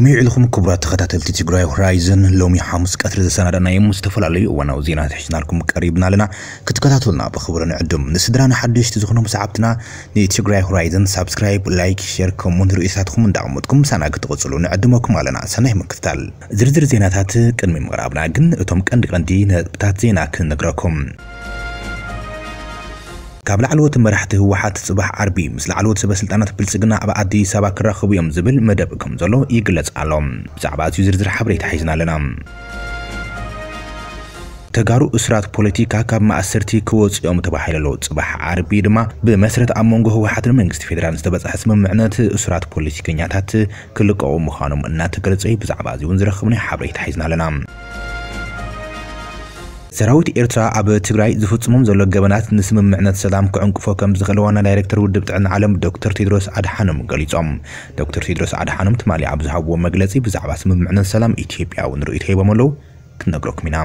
ከመይ ዕልኹም ክቡራት ተኸታተልቲ ትግራይ ሆራይዘን ሎሚ ሓሙስ ቀትሪ ዝሰናዳናዮም ዝተፈላለዩ እዋናዊ ዜናት ሒዝናልኩም ቀሪብና ኣለና ክትከታተሉና ብክብሪ ንዕድም ንስድራና ሓደሽቲ ዝኾኖም ሰዓብትና ንትግራይ ሆራይዘን ሳብስክራይብ ላይክ ሸር ከምኡን ርእሳትኩም እንዳቐመጥኩም ሳና ክትቕፅሉ ንዕድመኩም ኣለና ሰናይ ምክትታል ዝርዝር ዜናታት ቅድሚ ምቕራብና ግን እቶም ቀንዲ ቀንዲ ነጥብታት ዜና ክንነግረኩም ካብ ላዕለዎት መራሕቲ ህወሓት ፅባሕ ዓርቢ ምስ ላዕለዎት ሰበስልጣናት ብልፅግና ኣብ ኣዲስ ኣበባ ክራኸቡ እዮም ዝብል መደብ ከም ዘሎ ይግለጽ ኣሎ ብዛዕባ እዚዩ ዝርዝር ሓበሬታ ሒዝና ኣለና ተጋሩ እስራት ፖለቲካ ካብ ማእሰርቲ ክወፅኦም ተባሂለሎ ፅባሕ ዓርቢ ድማ ብመስረት ኣብ መንጎ ህወሓትን መንግስቲ ፌደራል ዝተበፅሐ ስምምዕነት እስራት ፖለቲከኛታት ክልቀቑ ምዃኖም እናተገለፀ ብዛዕባ እዚ እውን ዝረኽብናይ ሓበሬታ ሒዝና ኣለና ሰራዊት ኤርትራ ኣብ ትግራይ ዝፍፅሞም ዘሎ ገበናት ንስምምዕነት ሰላም ክዕንቅፎ ከም ዝኽእል ዋና ዳይሬክተር ውድብ ጥዕና ዓለም ዶክተር ቴድሮስ ኣድሓኖም ገሊፆም ዶክተር ቴድሮስ ኣድሓኖም ትማሊ ኣብ ዝሃብዎ መግለፂ ብዛዕባ ስምምዕነት ሰላም ኢትዮጵያ እውን ርእይቶ ሂቦም ኣለዉ ክነግረኩም ኢና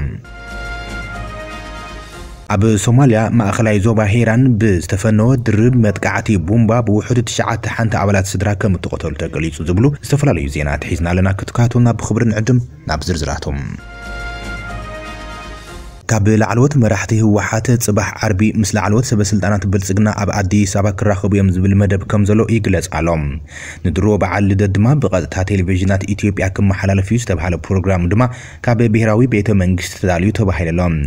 ኣብ ሶማልያ ማእኸላይ ዞባ ሄራን ብዝተፈነወ ድርብ መጥቃዕቲ ቡምባ ብውሕድ ትሽዓተ ሓንቲ ኣባላት ስድራ ከም እትቆተሉ ተገሊጹ ዝብሉ ዝተፈላለዩ ዜናት ሒዝና ኣለና ክትካቱና ብክብሪ ንዕድም ናብ ዝርዝራቶም ካብ ላዕለዎት መራሕቲ ህወሓት ፅባሕ ዓርቢ ምስ ላዕለዎት ሰበስልጣናት ብልፅግና ኣብ ኣዲስ ኣበባ ክራኸቡ እዮም ዝብል መደብ ከም ዘሎ ይግለጽ ኣሎም ንድሮ በዓል ልደት ድማ ብቐጥታ ቴሌቭዥናት ኢትዮጵያ ክመሓላለፍ እዩ ዝተባሃለ ፕሮግራም ድማ ካብ ብሔራዊ ቤተ መንግስቲ ተዳልዩ ተባሂለሎም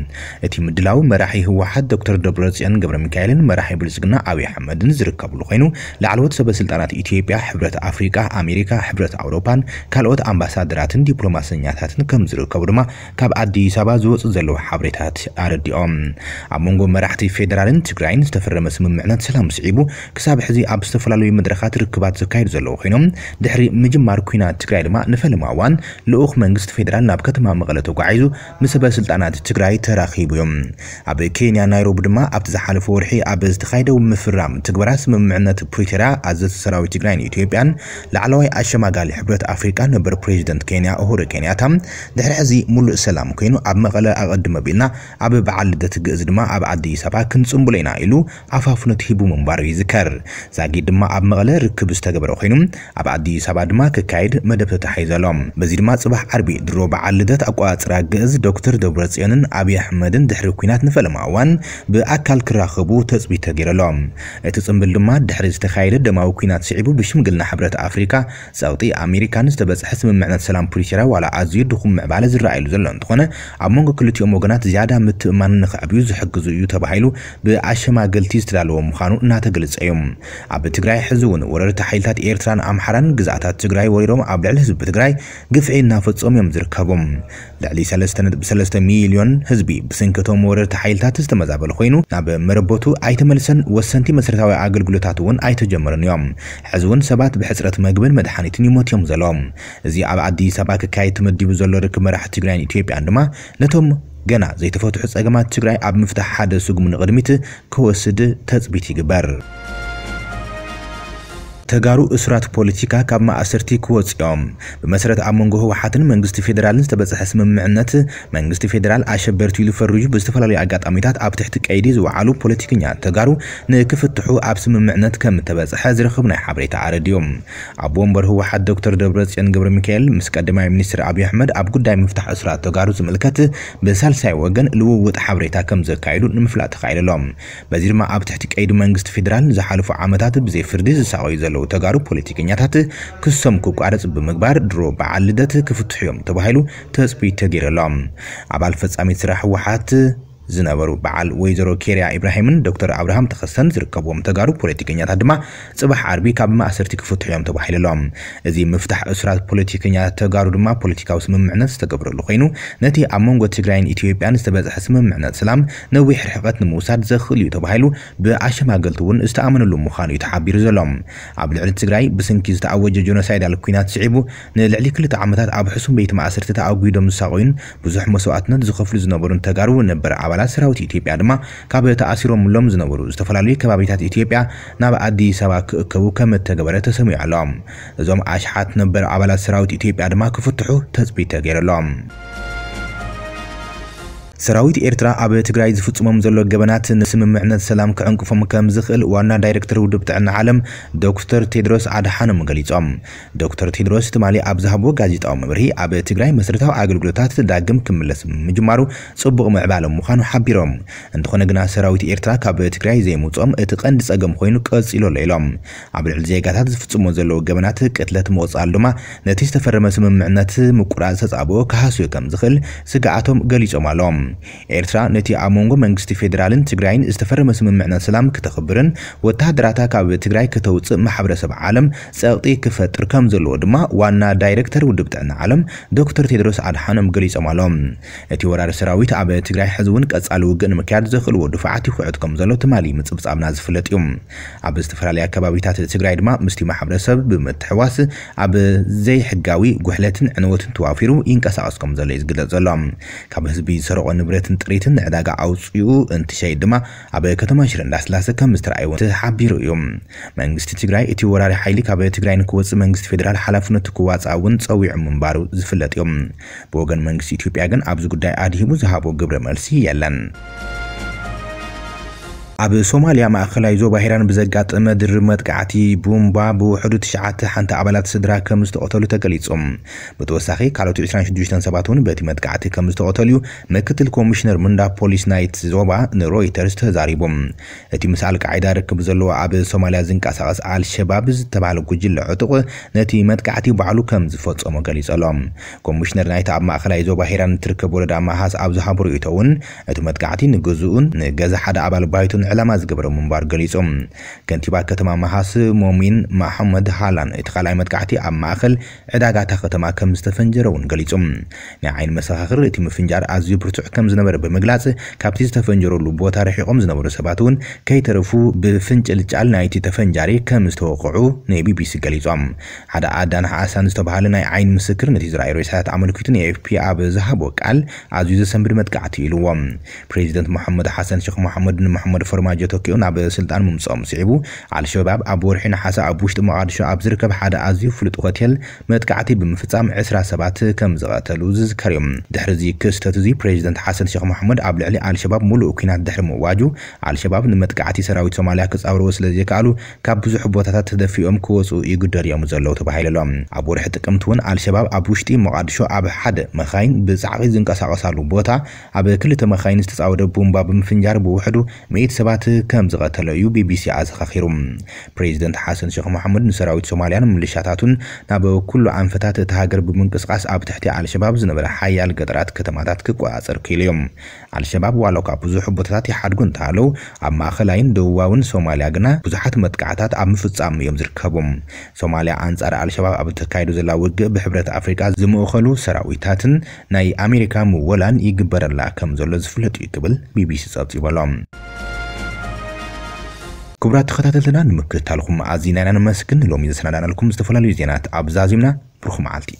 እቲ ምድላው መራሒ ህወሓት ዶክተር ደብረፅዮን ገብረ ሚካኤልን መራሒ ብልፅግና ኣብዪ ኣሕመድን ዝርከብሉ ኮይኑ ላዕለዎት ሰበስልጣናት ኢትዮጵያ ሕብረት ኣፍሪቃ ኣሜሪካ ሕብረት ኣውሮፓን ካልኦት ኣምባሳደራትን ዲፕሎማሰኛታትን ከም ዝርከቡ ድማ ካብ ኣዲስ ኣበባ ዝወፁ ዘለዎ ሓበሬ ሓበሬታት ኣረዲኦም ኣብ መንጎ መራሕቲ ፌደራልን ትግራይን ዝተፈረመ ስምምዕነት ሰላም ስዒቡ ክሳብ ሕዚ ኣብ ዝተፈላለዩ መድረኻት ርክባት ዝካየድ ዘለዉ ኮይኖም ድሕሪ ምጅማር ኩናት ትግራይ ድማ ንፈለማ እዋን ልኡኽ መንግስቲ ፌደራል ናብ ከተማ መቐለ ተጓዒዙ ምስ ባለስልጣናት ትግራይ ተራኺቡ እዮም ኣብ ኬንያ ናይሮቢ ድማ ኣብቲ ዝሓለፈ ወርሒ ኣብ ዝተኻየደ ምፍራም ትግበራ ስምምዕነት ፕሪቶርያ ኣዘዚ ሰራዊት ትግራይን ኢትዮጵያን ላዕለዋይ ኣሸማጋሊ ሕብረት ኣፍሪካ ነበር ፕሬዚደንት ኬንያ ኦሁሩ ኬንያታ ድሕሪ ሕዚ ሙሉእ ሰላም ኮይኑ ኣብ መቐለ ኣቐድመ ቢሉ ዘለና ኣብ በዓል ልደት ግእዝ ድማ ኣብ ኣዲስ ኣበባ ክንፅምብሎ ኢና ኢሉ ኣፋፍነት ሂቡ ምንባር እዩ ዝከር ዛጊድ ድማ ኣብ መቐለ ርክብ ዝተገበረ ኮይኑ ኣብ ኣዲስ ኣበባ ድማ ክካየድ መደብ ተታሒዙ ኣሎ በዚ ድማ ፅባሕ ዓርቢ ድሮ በዓል ልደት ኣቋፅራ ግእዝ ዶክተር ደብረ ፅዮንን ኣብዪ ኣሕመድን ድሕሪ ኩናት ንፈለማ እዋን ብኣካል ክራኸቡ ተፅቢት ተገይረሎ እቲ ፅምብል ድማ ድሕሪ ዝተካየደ ደማዊ ኩናት ስዒቡ ብሽምግልና ሕብረት ኣፍሪካ ፀቕጢ ኣሜሪካን ዝተበፅሐ ስምምዕነት ሰላም ፕሪቶርያ ዋላ ኣዝዩ ድኹም ምዕባለ ዝረኣየሉ ዘሎ እንትኾነ ኣብ መንጎ ክልቲኦም ወገናት ዝያዳ ምትእማን ንክዕብዩ ዝሕግዙ እዩ ተባሂሉ ብኣሸማገልቲ ዝተዳለወ ምዃኑ እናተገለጸ እዩ ኣብ ትግራይ ሕዚ እውን ወረርቲ ሓይልታት ኤርትራን ኣምሓራን ግዛኣታት ትግራይ ወሪሮም ኣብ ልዕሊ ህዝቢ ትግራይ ግፍዒ እናፈፀሙ እዮም ዝርከቡ ልዕሊ 3.3 ሚልዮን ህዝቢ ብስንከቶም ወረርቲ ሓይልታት ዝተመዛበለ ኮይኑ ናብ መረበቱ ኣይተመልሰን ወሰንቲ መሰረታዊ ኣገልግሎታት እውን ኣይተጀመረን እዮም ሕዚ እውን ሰባት ብሕፅረት መግብን መድሓኒትን ይሞት እዮም ዘለዎም እዚ ኣብ ኣዲስ ኣበባ ክካየድ ተመዲቡ ዘሎ ርክብ መራሕቲ ትግራይን ኢትዮጵያን ድማ ነቶም جنا زي تفوت حس أجمعات تجري عب مفتاح حدا سوق من قدمته كوسد تثبيت يجبر ተጋሩ እስራት ፖለቲካ ካብ ማእሰርቲ ክወፅኦም ብመሰረት ኣብ መንጎ ህወሓትን መንግስቲ ፌደራልን ዝተበፅሐ ስምምዕነት መንግስቲ ፌደራል ኣሸበርቲ ኢሉ ፈርዩ ብዝተፈላለዩ ኣጋጣሚታት ኣብ ትሕቲ ቀይዲ ዝወዓሉ ፖለቲከኛ ተጋሩ ንክፍትሑ ኣብ ስምምዕነት ከም ተበፅሐ ናይ ሓበሬታ ኣረድ እዮም ኣብ ወንበር ህወሓት ዶክተር ደብረፅዮን ገብረ ሚካኤል ምስ ቀዳማይ ሚኒስትር ኣብዪ ኣሕመድ ኣብ ጉዳይ ምፍታሕ እስራት ተጋሩ ዝምልከት ብሳልሳይ ወገን ልውውጥ ሓበሬታ ከም ዘካይዱ ንምፍላጥ ተኻኢሉ ኣሎም በዚ ድማ ኣብ ትሕቲ ቀይዲ መንግስቲ ፌደራል ዝሓለፉ ዓመታት ብዘይ ፍርዲ ዝሳቀዩ ዘለዉ ዘለዉ ተጋሩ ፖለቲከኛታት ክሶም ክቋረፅ ብምግባር ድሮ በዓል ልደት ክፍትሕ እዮም ተባሂሉ ተፅቢት ተገይረሎም ኣባል ፈፃሚት ስራሕ ህወሓት ዝነበሩ በዓል ወይዘሮ ኬርያ ኢብራሂምን ዶክተር ኣብርሃም ተኸሰን ዝርከብዎም ተጋሩ ፖለቲከኛታት ድማ ፅባሕ ዓርቢ ካብ ማእሰርቲ ክፍትሑ እዮም ተባሂሉ ኣሎም እዚ ምፍታሕ እስራት ፖለቲከኛታት ተጋሩ ድማ ፖለቲካዊ ስምምዕነት ዝተገብረሉ ኮይኑ ነቲ ኣብ መንጎ ትግራይን ኢትዮጵያን ዝተበፅሐ ስምምዕነት ሰላም ነዊሕ ርሕቀት ንምውሳድ ዘኽእል እዩ ተባሂሉ ብኣሸማገልቲ እውን ዝተኣመነሉ ምዃኑ እዩ ተሓቢሩ ዘሎም ኣብ ልዕሊ ትግራይ ብስንኪ ዝተኣወጀ ጆኖሳይዳል ኩናት ስዒቡ ንልዕሊ ክልተ ዓመታት ኣብ ሕሱም ቤት ማእሰርቲ ተኣጉዶም ዝሳቆዩን ብዙሕ መስዋእትነት ዝኸፍሉ ዝነበሩን ተጋሩ ነበር ኣባል ኣባላት ሰራዊት ኢትዮጵያ ድማ ካብ ተኣሲሮምሎም ዝነበሩ ዝተፈላለዩ ከባቢታት ኢትዮጵያ ናብ ኣዲስ ኣበባ ክእከቡ ከም እተገበረ ተሰሚዑ ኣሎም እዞም ኣሽሓት ነበር ኣባላት ሰራዊት ኢትዮጵያ ድማ ክፍትሑ ተፅቢት ተገይረሎም ሰራዊት ኤርትራ ኣብ ትግራይ ዝፍፅሞም ዘሎ ገበናት ንስምምዕነት ሰላም ክዕንቅፎም ከም ዝኽእል ዋና ዳይሬክተር ውድብ ጥዕና ዓለም ዶክተር ቴድሮስ ኣድሓኖም ገሊፆም። ዶክተር ቴድሮስ ትማሊ ኣብ ዝሃቦ ጋዜጣዊ መብርሂ ኣብ ትግራይ መሰረታዊ ኣገልግሎታት ዳግም ክምለስ ምጅማሩ ፅቡቕ ምዕባሎም ምዃኑ ሓቢሮም። እንተኾነ ግና ሰራዊት ኤርትራ ካብ ትግራይ ዘይምውፅኦም እቲ ቀንዲ ፀገም ኮይኑ ቀፂሉ ኣሎ ኢሎም ኣብ ልዕሊ ዜጋታት ዝፍፅሞ ዘለዉ ገበናት ቅትለት ምቕፃል ድማ ነቲ ዝተፈረመ ስምምዕነት ምቁራፅ ተፃብኦ ክሃስዩ ከም ዝኽእል ስጋኣቶም ገሊፆም ኣሎም። ኤርትራ ነቲ ኣብ መንጎ መንግስቲ ፌደራልን ትግራይን ዝተፈረመ ስምምዕና ሰላም ክተኽብርን ወተሃደራታ ካብ ትግራይ ክተውፅእ ማሕበረሰብ ዓለም ፀቕጢ ክፈጥር ከም ዘለዎ ድማ ዋና ዳይረክተር ውድብ ጥዕና ዓለም ዶክተር ቴድሮስ ኣድሓኖም ገሊፆም ኣሎም እቲ ወራሪ ሰራዊት ኣብ ትግራይ ሕዚ እውን ቀፃሊ ውግእ ንምክያድ ዘኽእልዎ ድፋዓት ይኩዕት ከም ዘሎ ትማሊ ምፅብፃብና ዝፍለጥ እዩ ኣብ ዝተፈላለያ ኣከባቢታት ትግራይ ድማ ምስቲ ማሕበረሰብ ብምትሕዋስ ኣብ ዘይሕጋዊ ጉሕለትን ዕንወትን ተዋፊሩ ይንቀሳቀስ ከም ዘሎ እዩ ዝግለፅ ዘሎ ካብ ህዝቢ ዝሰርቆ ንብረትን ጥሪትን ንዕዳጋ ኣውፅኡ እንትሸይድ ድማ ኣብ ከተማ ሽረ እንዳስላሰ ከም ዝተረኣዩ ተሓቢሩ እዩ መንግስቲ ትግራይ እቲ ወራሪ ሓይሊ ካብ ትግራይ ንክወፅእ መንግስቲ ፌደራል ሓላፍነቱ ክዋፅእ እውን ፀዊዑ ምንባሩ ዝፍለጥ እዮም ብወገን መንግስቲ ኢትዮጵያ ግን ኣብዚ ጉዳይ ኣድሂቡ ዝሃቦ ግብረ መልሲ የለን ኣብ ሶማልያ ማእኸላይ ዞባ ሂራን ብዘጋጠመ ድርብ መጥቃዕቲ ቡምባ ብውሕዱ ትሽዓተ ሓንቲ ኣባላት ስድራ ከም ዝተቐተሉ ተገሊጾም ብተወሳኺ ካልኦት 26 ሰባት እውን በቲ መጥቃዕቲ ከም ዝተቐተሉ ምክትል ኮሚሽነር ምንዳ ፖሊስ ናይት ዞባ ንሮይተርስ ተዛሪቦም እቲ ምስ ኣልቃዒዳ ርክብ ዘለዎ ኣብ ሶማልያ ዝንቀሳቐስ ኣልሸባብ ዝተባሃለ ጉጅለ ዕጡቕ ነቲ መጥቃዕቲ ባዕሉ ከም ዝፈጸሞ ገሊጹ ኣሎም ኮሚሽነር ናይቲ ኣብ ማእኸላይ ዞባ ሂራን እትርከብ ወለዳ ማሃስ ኣብ ዝሃበሩ እቶ እውን እቲ መጥቃዕቲ ንግዝኡን ንገዛ ሓደ ኣባል ባይቱን ዕላማ ዝገበረ ምንባር ገሊፆም ከንቲባ ከተማ መሓስ ሞሚን መሐመድ ሃላን እቲ ካልኣይ መጥቃዕቲ ኣብ ማእኸል ዕዳጋታ ከተማ ከም ዝተፈንጀረ እውን ገሊፆም ናይ ዓይኒ መሰኻኽር እቲ ምፍንጃር ኣዝዩ ብርቱዕ ከም ዝነበረ ብምግላፅ ካብቲ ዝተፈንጀረሉ ቦታ ርሒቖም ዝነበሩ ሰባት እውን ከይተረፉ ብፍንጭልጫል ናይቲ ተፈንጃሪ ከም ዝተወቅዑ ንቢቢሲ ገሊፆም ሓደ ኣዳን ሓሳን ዝተባሃለ ናይ ዓይኒ ምስክር ነቲ ዝረኣዩ ርእሳታት ኣመልኪቱ ንኤፍፒ ኣብ ዝሃቦ ቃል ኣዝዩ ዘሰንብድ መጥቃዕቲ ኢልዎም ፕሬዚደንት መሐመድ ሓሰን ሼክ መሐመድ ንመሐመድ ፈርማጆ ተኪኡ ናብ ስልጣን ምምፅኦም ስዒቡ አልሸባብ ኣብ ወርሒ ነሓሰ ኣብ ውሽጢ መቃድሾ ኣብ ዝርከብ ሓደ ኣዝዩ ፍሉጥ ሆቴል መጥቃዕቲ ብምፍፃም 20 ሰባት ከም ዝቐተሉ ዝዝከርዮም ድሕሪ እዚ ክስተት እዚ ፕሬዚደንት ሓሰን ሼክ መሐመድ ኣብ ልዕሊ ኣልሸባብ ሙሉእ ኩናት ድሕሪ ምዋጁ ኣልሸባብ ንመጥቃዕቲ ሰራዊት ሶማልያ ክፃብርዎ ስለ ዘይከኣሉ ካብ ብዙሕ ቦታታት ተደፊኦም ክወፁ ይግደር እዮም ዘለዉ ተባሂሉ ኣሎም ኣብ ወርሒ ጥቅምቲ እውን ኣልሸባብ ኣብ ውሽጢ መቃድሾ ኣብ ሓደ መኻይን ብፃዕቂ ዝንቀሳቐሳሉ ቦታ ኣብ ክልተ መኻይን ዝተፃወደ ቦምባ ብምፍንጃር ብውሕዱ 1 ሰባት ከም ዝቐተለ እዩ ቢቢሲ ኣዘኻኺሩ ፕሬዚደንት ሓሰን ሼክ መሓመድ ንሰራዊት ሶማልያን ምልሻታቱን ናብ ኩሉ ኣንፈታት እቲ ሃገር ብምንቅስቃስ ኣብ ትሕቲ ኣልሸባብ ዝነበረ ሓያል ገጠራት ከተማታት ክቆፃፀር ክኢሉ እዮም ኣልሸባብ ዋላ እኳ ብዙሕ ቦታታት ይሓድጉ እንተሃለው ኣብ ማእኸላይን ደቡባውን ሶማልያ ግና ብዙሓት መጥቃዕታት ኣብ ምፍፃም እዮም ዝርከቡ ሶማልያ ኣንጻር ኣልሸባብ ኣብ ተካይዱ ዘላ ውግእ ብሕብረት ኣፍሪቃ ዝምእኸሉ ሰራዊታትን ናይ ኣሜሪካ ምወላን ይግበረላ ከም ዘሎ ዝፍለጥ እዩ ክብል ቢቢሲ ጸብጺበሎም ክቡራት ተኸታተልትና ንምክትታልኩም ኣዚና ኢና ንመስግን ሎሚ ዝሰናዳናልኩም ዝተፈላለዩ ዜናት ኣብዛዚምና ብርኹ መዓልቲ